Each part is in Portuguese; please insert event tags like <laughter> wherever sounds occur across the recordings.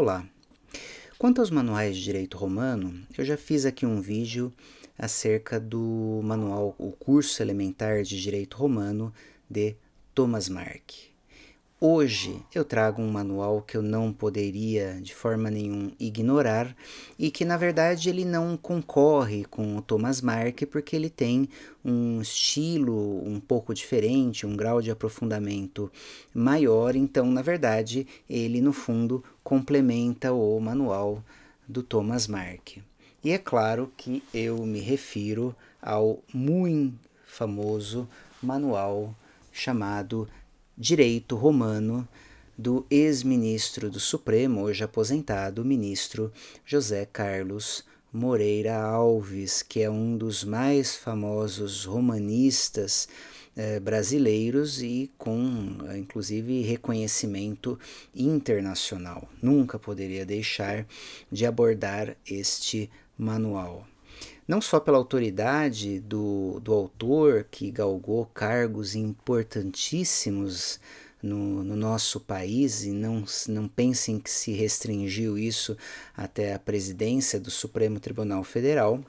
Olá! Quanto aos manuais de direito romano, eu já fiz aqui um vídeo acerca do manual, o curso elementar de direito romano de Thomas Mark. Hoje eu trago um manual que eu não poderia de forma nenhuma ignorar e que na verdade ele não concorre com o Thomas Mark porque ele tem um estilo um pouco diferente, um grau de aprofundamento maior, então na verdade ele no fundo complementa o manual do Thomas Mark. E é claro que eu me refiro ao muito famoso manual chamado direito romano do ex-ministro do Supremo, hoje aposentado, ministro José Carlos Moreira Alves, que é um dos mais famosos romanistas eh, brasileiros e com, eh, inclusive, reconhecimento internacional. Nunca poderia deixar de abordar este manual não só pela autoridade do, do autor, que galgou cargos importantíssimos no, no, nosso país, e não, não pensem que se restringiu isso até a presidência do Supremo Tribunal Federal,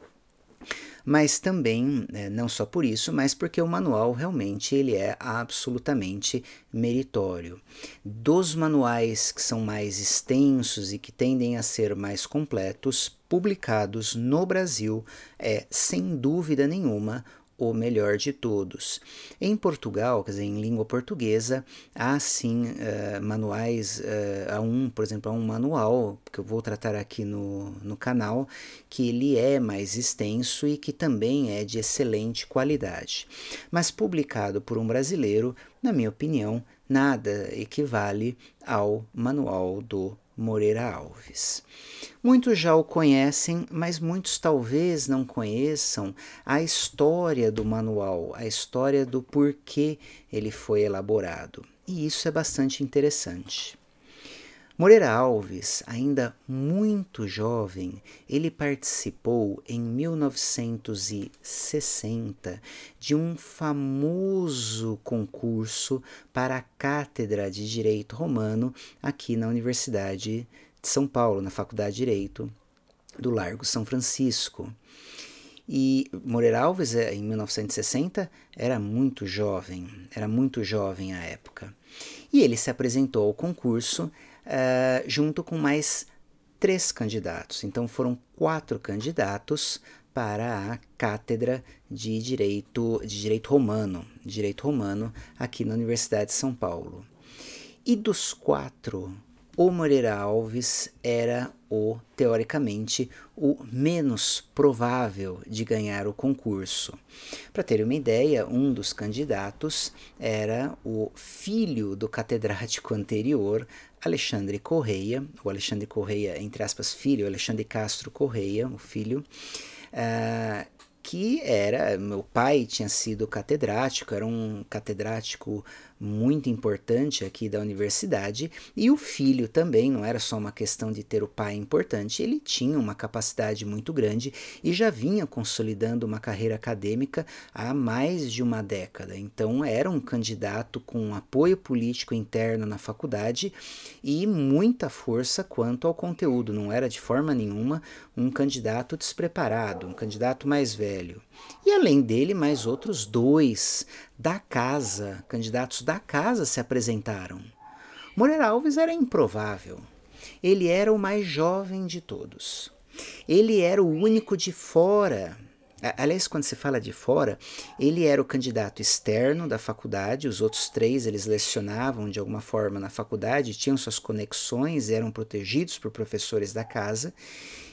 mas também, né, não só por isso, mas porque o manual realmente ele é absolutamente meritório. Dos manuais que são mais extensos e que tendem a ser mais completos, publicados no Brasil, é sem dúvida nenhuma o melhor de todos. Em Portugal, quer dizer, em língua portuguesa, há sim uh, manuais, uh, eh, há um, por exemplo, há um manual que eu vou tratar aqui no, no canal, que ele é mais extenso e que também é de excelente qualidade. Mas publicado por um brasileiro, na minha opinião, nada equivale ao manual do Moreira Alves. Muitos já o conhecem, mas muitos talvez não conheçam a história do manual, a história do porquê ele foi elaborado. E isso é bastante interessante. Moreira Alves, ainda muito jovem, ele participou em 1960 de um famoso concurso para a Cátedra de Direito Romano aqui na Universidade de São Paulo, na Faculdade de Direito do Largo São Francisco. E Moreira Alves, eh, em 1960, era muito jovem, era muito jovem à época. E ele se apresentou ao concurso uh, junto com mais três candidatos. Então foram quatro candidatos para a cátedra de direito de direito romano, direito romano aqui na Universidade de São Paulo. E dos quatro, o Moreira Alves era o teoricamente o menos provável de ganhar o concurso. Para ter uma ideia, um dos candidatos era o filho do catedrático anterior Alexandre Correia, o Alexandre Correia, entre aspas, filho, Alexandre Castro Correia, o filho, uh, que era, meu pai tinha sido catedrático, era um catedrático muito importante aqui da universidade, e o filho também, não era só uma questão de ter o pai importante, ele tinha uma capacidade muito grande e já vinha consolidando uma carreira acadêmica há mais de uma década. Então era um candidato com apoio político interno na faculdade e muita força quanto ao conteúdo, não era de forma nenhuma um candidato despreparado, um candidato mais velho. E além dele, mais outros dois da casa, candidatos da casa se apresentaram. Moreira Alves era improvável. Ele era o mais jovem de todos. Ele era o único de fora. Aliás, quando se fala de fora, ele era o candidato externo da faculdade, os outros três eles lecionavam de alguma forma na faculdade, tinham suas conexões, eram protegidos por professores da casa,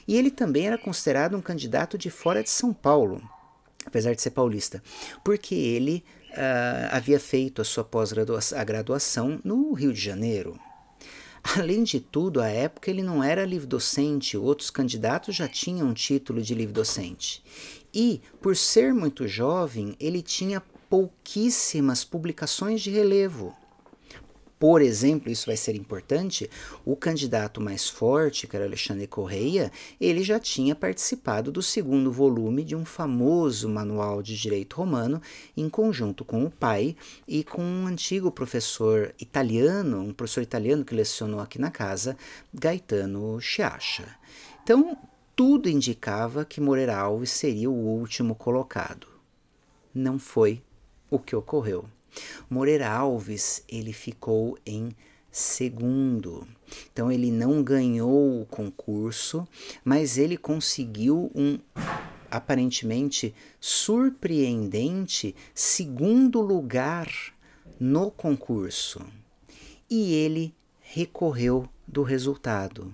e ele também era considerado um candidato de fora de São Paulo apesar de ser paulista, porque ele uh, havia feito a sua pós-graduação no Rio de Janeiro. Além de tudo, à época ele não era livre-docente, outros candidatos já tinham título de livre-docente. E, por ser muito jovem, ele tinha pouquíssimas publicações de relevo por exemplo, isso vai ser importante, o candidato mais forte, que era Alexandre Correia, ele já tinha participado do segundo volume de um famoso manual de direito romano, em conjunto com o pai e com um antigo professor italiano, um professor italiano que lecionou aqui na casa, Gaetano Chiacha. Então, tudo indicava que Moreira Alves seria o último colocado. Não foi o que ocorreu. Moreira Alves, ele ficou em segundo. Então ele não ganhou o concurso, mas ele conseguiu um aparentemente surpreendente segundo lugar no concurso. E ele recorreu do resultado,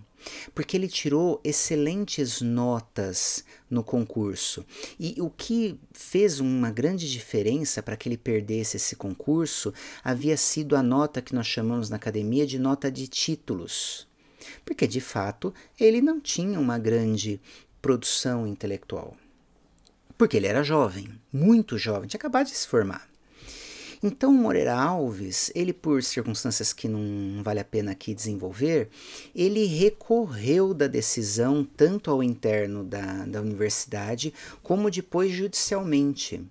porque ele tirou excelentes notas no concurso. E o que fez uma grande diferença para que ele perdesse esse concurso havia sido a nota que nós chamamos na academia de nota de títulos. Porque de fato ele não tinha uma grande produção intelectual. Porque ele era jovem, muito jovem, tinha acabado de se formar. Então, o Moreira Alves, ele por circunstâncias que não vale a pena aqui desenvolver, ele recorreu da decisão tanto ao interno da, da universidade como depois judicialmente.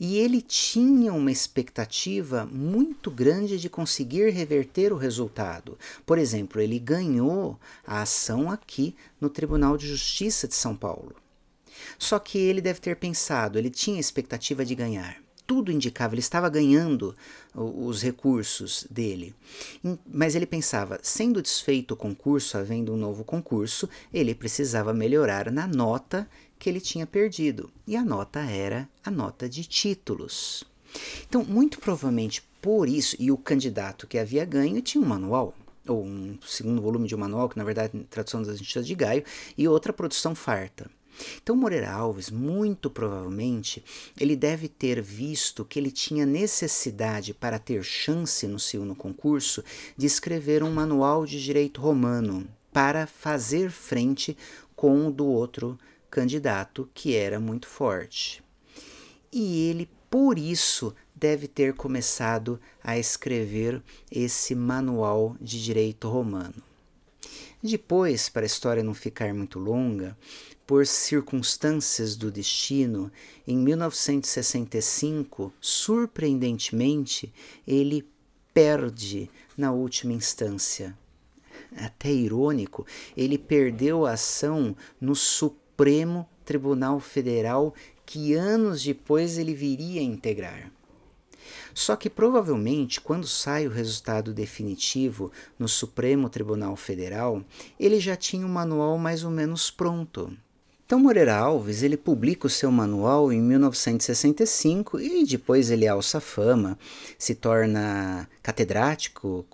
E ele tinha uma expectativa muito grande de conseguir reverter o resultado. Por exemplo, ele ganhou a ação aqui no Tribunal de Justiça de São Paulo. Só que ele deve ter pensado, ele tinha expectativa de ganhar tudo indicava, ele estava ganhando os recursos dele. Mas ele pensava, sendo desfeito o concurso, havendo um novo concurso, ele precisava melhorar na nota que ele tinha perdido. E a nota era a nota de títulos. Então, muito provavelmente por isso, e o candidato que havia ganho tinha um manual, ou um segundo volume de um manual, que na verdade é tradução das notícias de Gaio, e outra produção farta. Então Moreira Alves, muito provavelmente, ele deve ter visto que ele tinha necessidade para ter chance no segundo concurso de escrever um manual de direito romano para fazer frente com o do outro candidato que era muito forte. E ele, por isso, deve ter começado a escrever esse manual de direito romano. Depois, para a história não ficar muito longa, por circunstâncias do destino, em 1965, surpreendentemente, ele perde na última instância. Até irônico, ele perdeu a ação no Supremo Tribunal Federal que anos depois ele viria a integrar. Só que provavelmente, quando sai o resultado definitivo no Supremo Tribunal Federal, ele já tinha um manual mais ou menos pronto. Então Moreira Alves ele publica o seu manual em 1965 e depois ele alça fama, se torna catedrático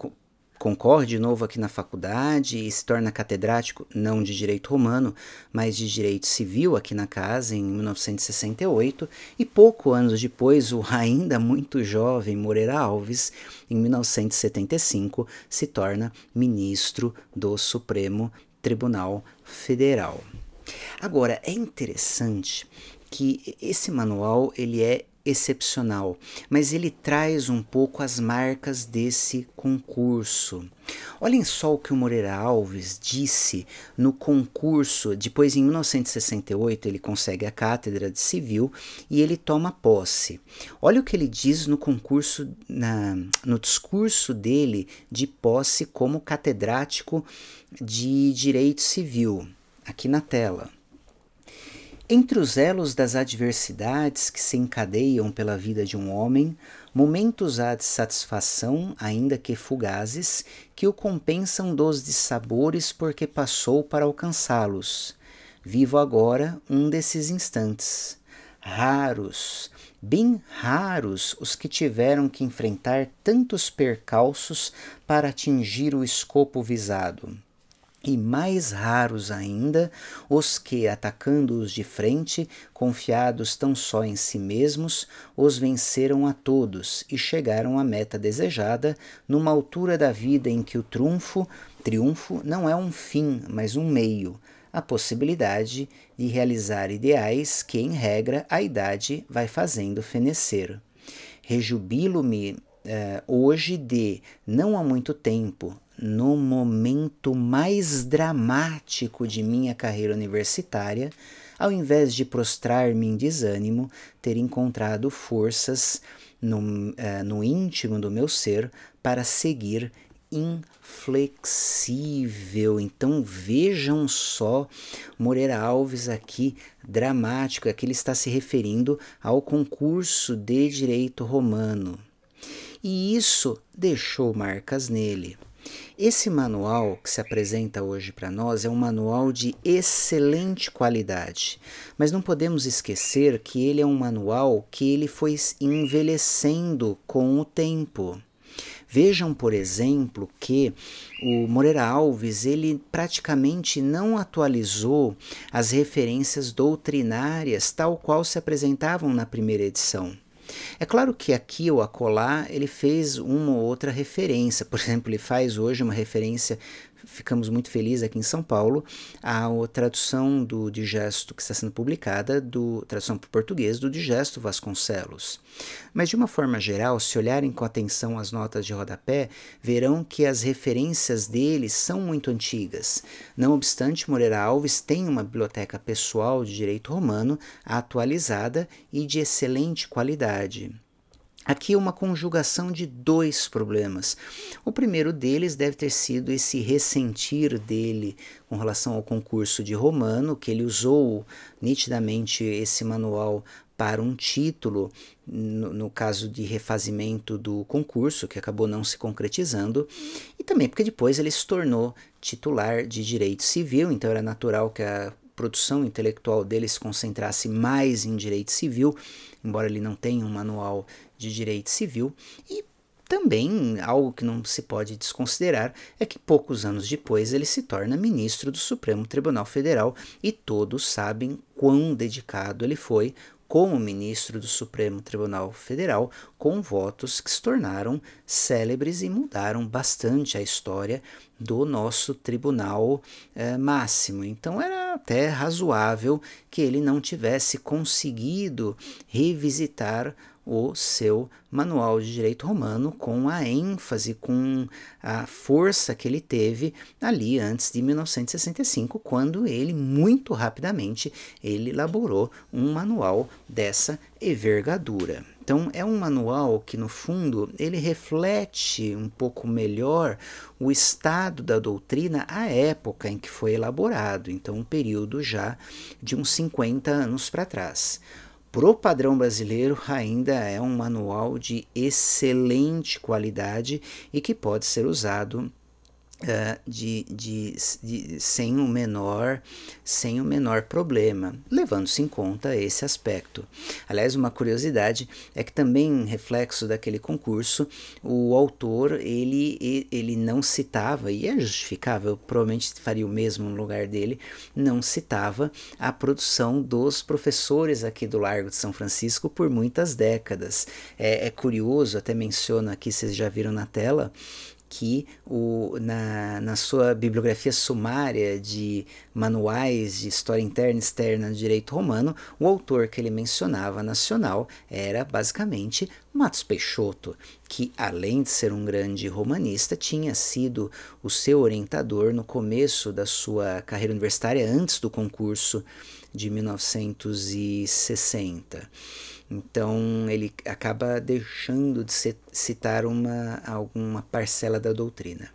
concorre de novo aqui na faculdade e se torna catedrático, não de direito romano, mas de direito civil aqui na casa em 1968, e pouco anos depois, o <laughs> ainda muito jovem Moreira Alves, em 1975, se torna ministro do Supremo Tribunal Federal. Agora, é interessante que esse manual ele é excepcional, mas ele traz um pouco as marcas desse concurso. Olhem só o que o Moreira Alves disse no concurso. Depois, em 1968, ele consegue a cátedra de civil e ele toma posse. Olha o que ele diz no concurso, na, no discurso dele de posse como catedrático de direito civil, aqui na tela. Entre os elos das adversidades que se encadeiam pela vida de um homem, momentos há de satisfação, ainda que fugazes, que o compensam dos dissabores porque passou para alcançá-los. Vivo agora um desses instantes. Raros, bem raros os que tiveram que enfrentar tantos percalços para atingir o escopo visado e mais raros ainda os que, atacando-os de frente, confiados tão só em si mesmos, os venceram a todos e chegaram à meta desejada, numa altura da vida em que o triunfo, triunfo não é um fim, mas um meio, a possibilidade de realizar ideais que, em regra, a idade vai fazendo fenecer. Rejubilo-me eh, hoje de, não há muito tempo, no momento mais dramático de minha carreira universitária, ao invés de prostrar-me em desânimo, ter encontrado forças no, uh, no íntimo do meu ser para seguir inflexível. Então vejam só Moreira Alves aqui dramático, aqui ele está se referindo ao concurso de direito romano. E isso deixou marcas nele. Esse manual que se apresenta hoje para nós é um manual de excelente qualidade, mas não podemos esquecer que ele é um manual que ele foi envelhecendo com o tempo. Vejam, por exemplo, que o Moreira Alves ele praticamente não atualizou as referências doutrinárias tal qual se apresentavam na primeira edição. É claro que aqui ou acolá ele fez uma ou outra referência, por exemplo, ele faz hoje uma referência ficamos muito felizes aqui em São Paulo, a, a tradução do digesto que está sendo publicada, do tradução para o português do digesto Vasconcelos. Mas de uma forma geral, se olharem com atenção as notas de rodapé, verão que as referências dele são muito antigas. Não obstante, Moreira Alves tem uma biblioteca pessoal de direito romano atualizada e de excelente qualidade. Aqui é uma conjugação de dois problemas. O primeiro deles deve ter sido esse ressentir dele com relação ao concurso de Romano, que ele usou nitidamente esse manual para um título, no, no, caso de refazimento do concurso, que acabou não se concretizando, e também porque depois ele se tornou titular de direito civil, então era natural que a produção intelectual dele se concentrasse mais em direito civil, embora ele não tenha um manual de direito civil e também algo que não se pode desconsiderar é que poucos anos depois ele se torna ministro do Supremo Tribunal Federal e todos sabem quão dedicado ele foi como ministro do Supremo Tribunal Federal, com votos que se tornaram célebres e mudaram bastante a história do nosso tribunal eh, máximo. Então era até razoável que ele não tivesse conseguido revisitar o seu manual de direito romano com a ênfase, com a força que ele teve ali antes de 1965, quando ele muito rapidamente ele elaborou um manual dessa envergadura. Então é um manual que no fundo ele reflete um pouco melhor o estado da doutrina à época em que foi elaborado, então um período já de uns 50 anos para trás para o padrão brasileiro, ainda é um manual de excelente qualidade e que pode ser usado Uh, de, de, de, sem o menor sem o menor problema, levando-se em conta esse aspecto. Aliás, uma curiosidade é que também reflexo daquele concurso, o autor ele ele não citava e é justificável, eu provavelmente faria o mesmo no lugar dele, não citava a produção dos professores aqui do Largo de São Francisco por muitas décadas. É, é curioso, até menciono aqui, vocês já viram na tela que o, na, na sua bibliografia sumária de manuais de história interna e externa do direito romano, o autor que ele mencionava nacional era basicamente Matos Peixoto, que além de ser um grande romanista, tinha sido o seu orientador no começo da sua carreira universitária, antes do concurso de 1960. Então ele acaba deixando de citar uma, alguma parcela da doutrina.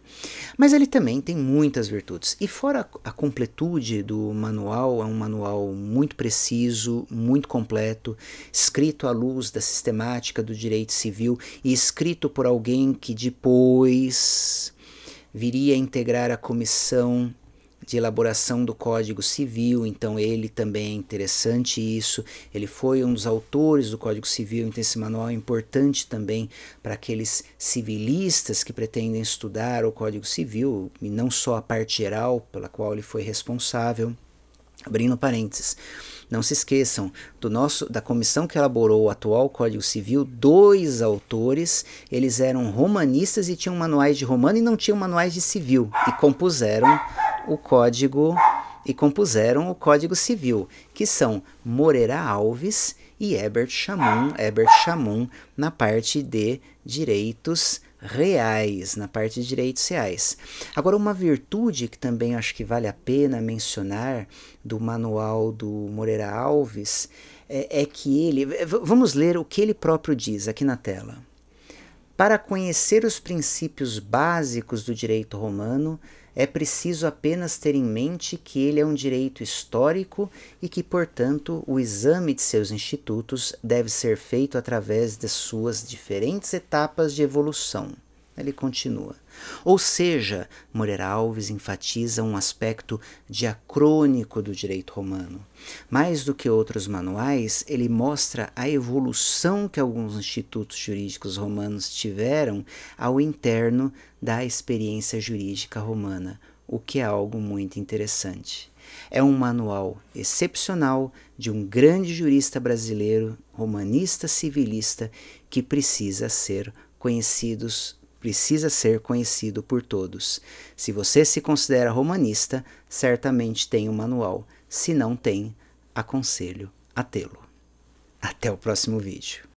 Mas ele também tem muitas virtudes. E fora a completude do manual, é um manual muito preciso, muito completo, escrito à luz da sistemática do direito civil e escrito por alguém que depois viria a integrar a comissão de elaboração do Código Civil, então ele também é interessante isso. Ele foi um dos autores do Código Civil, então esse manual é importante também para aqueles civilistas que pretendem estudar o Código Civil, e não só a parte geral pela qual ele foi responsável. Abrindo parênteses, não se esqueçam do nosso da comissão que elaborou o atual Código Civil, dois autores, eles eram romanistas e tinham manuais de romano e não tinham manuais de civil e compuseram o código e compuseram o Código Civil, que são Moreira Alves e Ebert Chamun, Herbert Chamun na parte de direitos reais, na parte de direitos reais. Agora, uma virtude que também acho que vale a pena mencionar do manual do Moreira Alves é, é que ele. Vamos ler o que ele próprio diz aqui na tela. Para conhecer os princípios básicos do direito romano, é preciso apenas ter em mente que ele é um direito histórico e que, portanto, o exame de seus institutos deve ser feito através de suas diferentes etapas de evolução. Ele continua. Ou seja, Moreira Alves enfatiza um aspecto diacrônico do direito romano. Mais do que outros manuais, ele mostra a evolução que alguns institutos jurídicos romanos tiveram ao interno da experiência jurídica romana, o que é algo muito interessante. É um manual excepcional de um grande jurista brasileiro, romanista civilista, que precisa ser conhecidos precisa ser conhecido por todos. Se você se considera romanista, certamente tem o um manual. Se não tem, aconselho a tê-lo. Até o próximo vídeo.